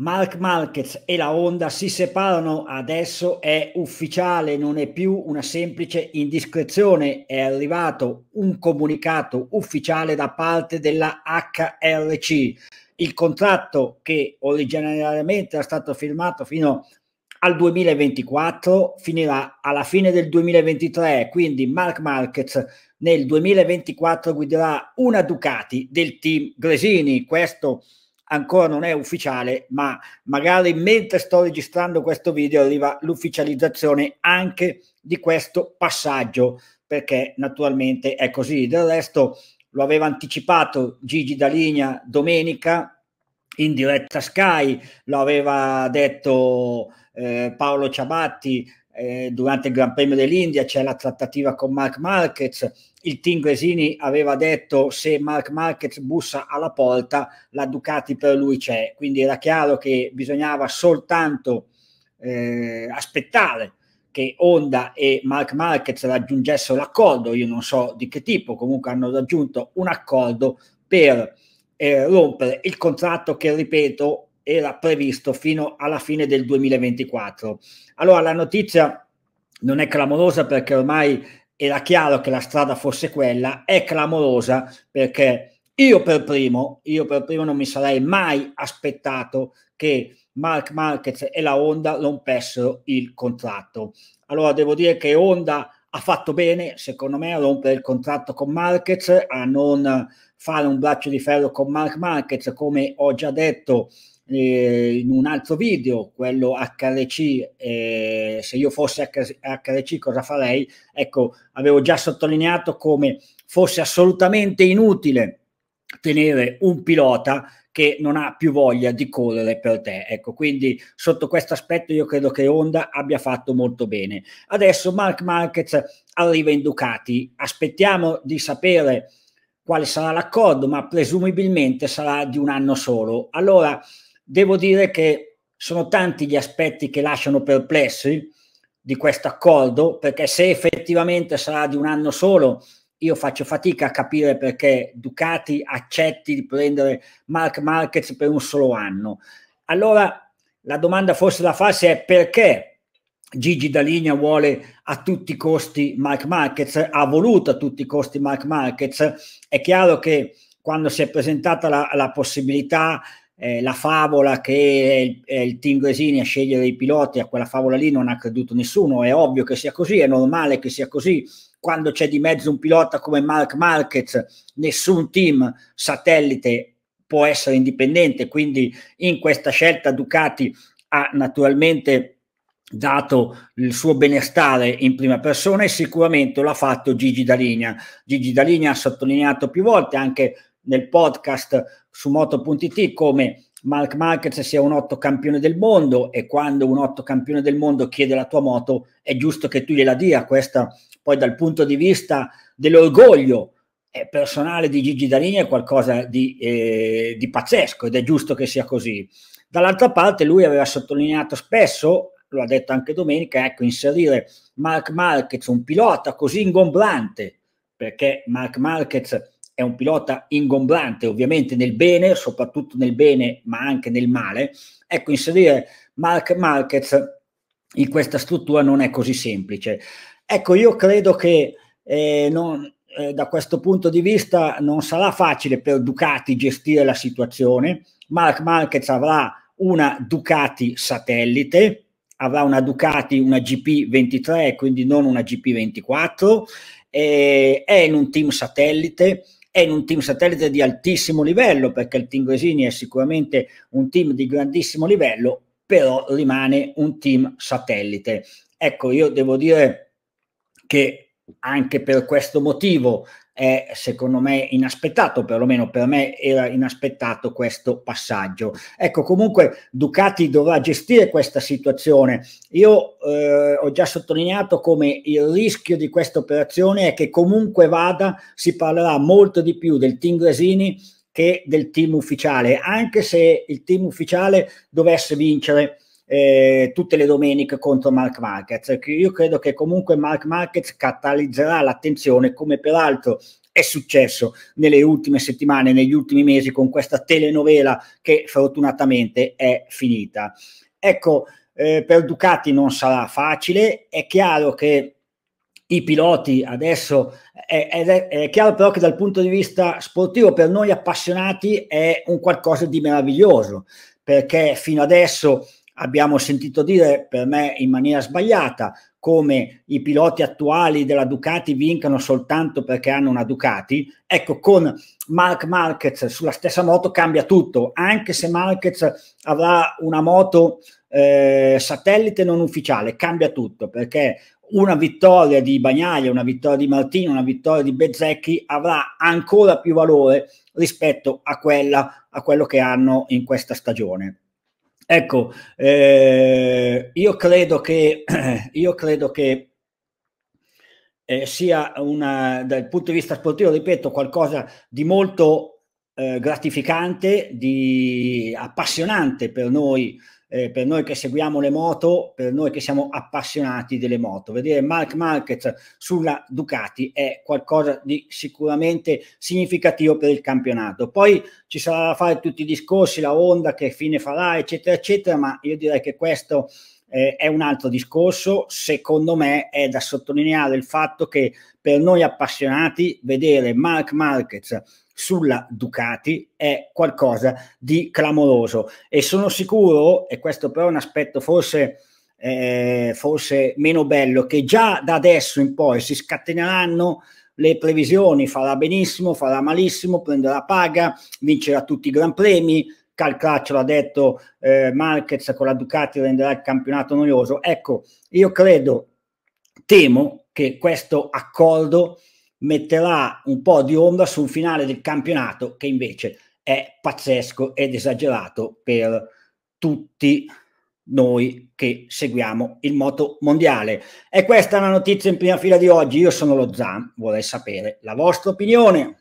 Mark Marquez e la Honda si separano adesso, è ufficiale, non è più una semplice indiscrezione, è arrivato un comunicato ufficiale da parte della HRC. Il contratto che originariamente era stato firmato fino al 2024 finirà alla fine del 2023, quindi Mark Marquez nel 2024 guiderà una Ducati del team Gresini. Questo ancora non è ufficiale, ma magari mentre sto registrando questo video arriva l'ufficializzazione anche di questo passaggio, perché naturalmente è così. Del resto lo aveva anticipato Gigi Daligna domenica in diretta Sky, lo aveva detto eh, Paolo Ciabatti eh, durante il Gran Premio dell'India c'è la trattativa con Mark Marquez, il team Gresini aveva detto se Mark Marquez bussa alla porta la Ducati per lui c'è, quindi era chiaro che bisognava soltanto eh, aspettare che Honda e Mark Marquez raggiungessero l'accordo, io non so di che tipo, comunque hanno raggiunto un accordo per eh, rompere il contratto che, ripeto, era previsto fino alla fine del 2024. Allora la notizia non è clamorosa perché ormai era chiaro che la strada fosse quella, è clamorosa perché io per primo, io per primo non mi sarei mai aspettato che Mark Marquez e la Honda rompessero il contratto. Allora devo dire che Honda ha fatto bene, secondo me, a rompere il contratto con Marquez, a non fare un braccio di ferro con Mark Marquez, come ho già detto eh, in un altro video, quello HRC, eh, se io fossi HRC cosa farei? Ecco, avevo già sottolineato come fosse assolutamente inutile tenere un pilota che non ha più voglia di correre per te. Ecco, quindi sotto questo aspetto io credo che Honda abbia fatto molto bene. Adesso Mark Marquez arriva in Ducati, aspettiamo di sapere quale sarà l'accordo, ma presumibilmente sarà di un anno solo. Allora, devo dire che sono tanti gli aspetti che lasciano perplessi di questo accordo, perché se effettivamente sarà di un anno solo, io faccio fatica a capire perché Ducati accetti di prendere Mark Marquez per un solo anno. Allora la domanda forse da farsi è perché Gigi Daligna vuole a tutti i costi Mark Marquez, ha voluto a tutti i costi Mark Marquez. È chiaro che quando si è presentata la, la possibilità, eh, la favola che è il, è eh, il team Gresini a scegliere i piloti, a quella favola lì non ha creduto nessuno, è ovvio che sia così, è normale che sia così, quando c'è di mezzo un pilota come Mark Marquez, nessun team satellite può essere indipendente, quindi in questa scelta Ducati ha naturalmente dato il suo benestare in prima persona e sicuramente l'ha fatto Gigi Daligna. Gigi Daligna ha sottolineato più volte anche nel podcast su moto.it come Mark Marquez sia un otto campione del mondo e quando un otto campione del mondo chiede la tua moto è giusto che tu gliela dia. Questa poi dal punto di vista dell'orgoglio eh, personale di Gigi Dalini è qualcosa di, eh, di pazzesco ed è giusto che sia così. Dall'altra parte lui aveva sottolineato spesso, lo ha detto anche domenica, ecco, inserire Mark Marquez, un pilota così ingombrante, perché Mark Marquez è un pilota ingombrante, ovviamente nel bene, soprattutto nel bene, ma anche nel male. Ecco, inserire Mark Marquez in questa struttura non è così semplice. Ecco, io credo che eh, non, eh, da questo punto di vista non sarà facile per Ducati gestire la situazione. Mark Marquez avrà una Ducati satellite, avrà una Ducati, una GP23, quindi non una GP24, eh, è in un team satellite, è in un team satellite di altissimo livello, perché il Tingresini è sicuramente un team di grandissimo livello, però rimane un team satellite. Ecco, io devo dire che anche per questo motivo è secondo me inaspettato, perlomeno per me era inaspettato questo passaggio. Ecco, comunque Ducati dovrà gestire questa situazione. Io eh, ho già sottolineato come il rischio di questa operazione è che comunque vada si parlerà molto di più del team Gresini che del team ufficiale, anche se il team ufficiale dovesse vincere eh, tutte le domeniche contro Mark Marquez. Io credo che comunque Mark Marquez catalizzerà l'attenzione come peraltro è successo nelle ultime settimane, negli ultimi mesi con questa telenovela che fortunatamente è finita. Ecco, eh, per Ducati non sarà facile, è chiaro che i piloti adesso è, è, è, chiaro però che dal punto di vista sportivo per noi appassionati è un qualcosa di meraviglioso perché fino adesso abbiamo sentito dire, per me in maniera sbagliata, come i piloti attuali della Ducati vincano soltanto perché hanno una Ducati. Ecco, con Mark Marquez sulla stessa moto cambia tutto, anche se Marquez avrà una moto eh, satellite non ufficiale, cambia tutto, perché una vittoria di Bagnaia, una vittoria di Martino, una vittoria di Bezzecchi avrà ancora più valore rispetto a, quella, a quello che hanno in questa stagione. Ecco, eh, io credo che, io credo che eh, sia una, dal punto di vista sportivo, ripeto, qualcosa di molto eh, gratificante, di appassionante per noi, eh, per noi che seguiamo le moto, per noi che siamo appassionati delle moto. Vedere Mark Marquez sulla Ducati è qualcosa di sicuramente significativo per il campionato. Poi ci sarà da fare tutti i discorsi, la Honda che fine farà, eccetera, eccetera, ma io direi che questo eh, è un altro discorso. Secondo me è da sottolineare il fatto che per noi appassionati vedere Mark Marquez sulla Ducati è qualcosa di clamoroso e sono sicuro, e questo però è un aspetto forse, eh, forse meno bello, che già da adesso in poi si scateneranno le previsioni, farà benissimo, farà malissimo, prenderà paga, vincerà tutti i gran premi, Calcaccio l'ha detto, eh, Marquez con la Ducati renderà il campionato noioso. Ecco, io credo, temo che questo accordo metterà un po' di ombra su un finale del campionato che invece è pazzesco ed esagerato per tutti noi che seguiamo il moto mondiale. E questa è la notizia in prima fila di oggi. Io sono lo Zan, vorrei sapere la vostra opinione.